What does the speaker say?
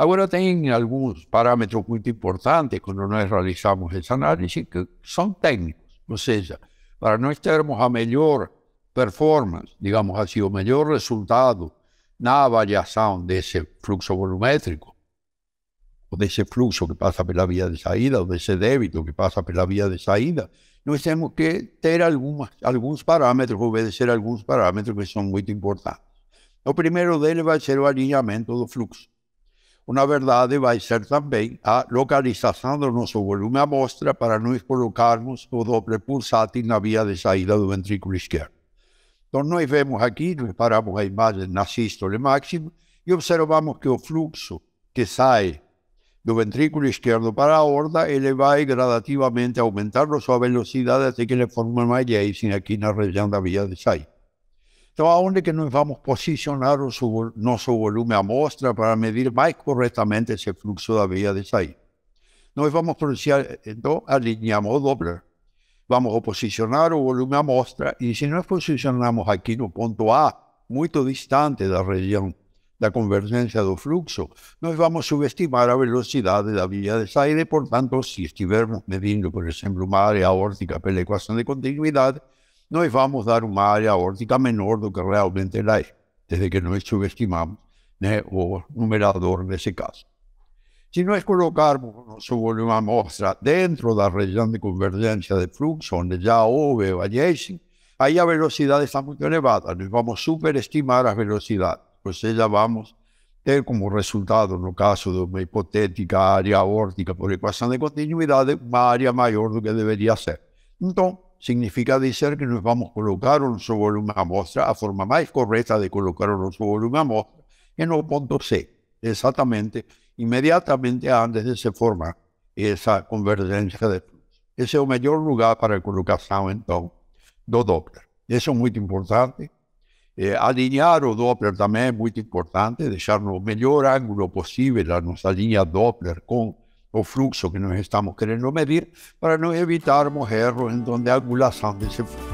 Ahora tienen algunos parámetros muy importantes cuando nos realizamos ese análisis que son técnicos, o sea, para nós termos a mejor performance, digamos así, o mejor resultado na de ese fluxo volumétrico, o de ese fluxo que pasa por la vía de salida, o de ese débito que pasa por la vía de salida, nós tenemos que tener algunos alguns parâmetros, obedecer algunos parámetros que son muy importantes. de primeiro va a ser el alineamiento del fluxo. Uma verdade vai ser também a localização do nosso volume amostra para nós colocarmos o doble pulsátil na via de saída do ventrículo esquerdo. Então, nós vemos aqui, reparamos a imagem na sístole máxima e observamos que o fluxo que sai do ventrículo esquerdo para a aorta, ele vai gradativamente aumentando sua velocidade até que ele forma uma lasing aqui na região da via de saída. Entonces, aonde que nos vamos posicionar o volumen a volume amostra para medir correctamente corretamente esse fluxo la vía de saída? Nos vamos a então, entonces, o Doppler. Vamos a posicionar o volume amostra y si nos posicionamos en no punto A, muy distante la región de convergencia do fluxo, nos vamos a subestimar a de la vía de saída Por tanto, si estivermos medindo, por ejemplo, uma área aórtica la ecuación de continuidad, nos vamos a dar una área aórtica menor do que realmente la es, desde que nos subestimamos ¿eh? o numerador en ese caso. Si nos colocamos sobre una muestra dentro de la región de convergencia de fluxo, donde ya hubo variation, ahí la velocidad está muy elevada, Nos vamos a superestimar la velocidad, pues ya vamos a tener como resultado, en el caso de una hipotética área aórtica por ecuación de continuidad, una área mayor lo que debería ser. Entonces significa decir que nos vamos a colocar un volumen volume amostra, a forma más correcta de colocar un volumen volume muestra, amostra, en el C, exactamente, inmediatamente antes de se formar esa convergencia. de ese Ese es o mejor lugar para la colocación, entonces, do Doppler. Eso es muy importante. Eh, alinear el o Doppler también es muy importante, dejar el mejor ángulo posible a nuestra línea Doppler con o fluxo que nos estamos queriendo medir para no evitar mojeros en donde algunas sangre se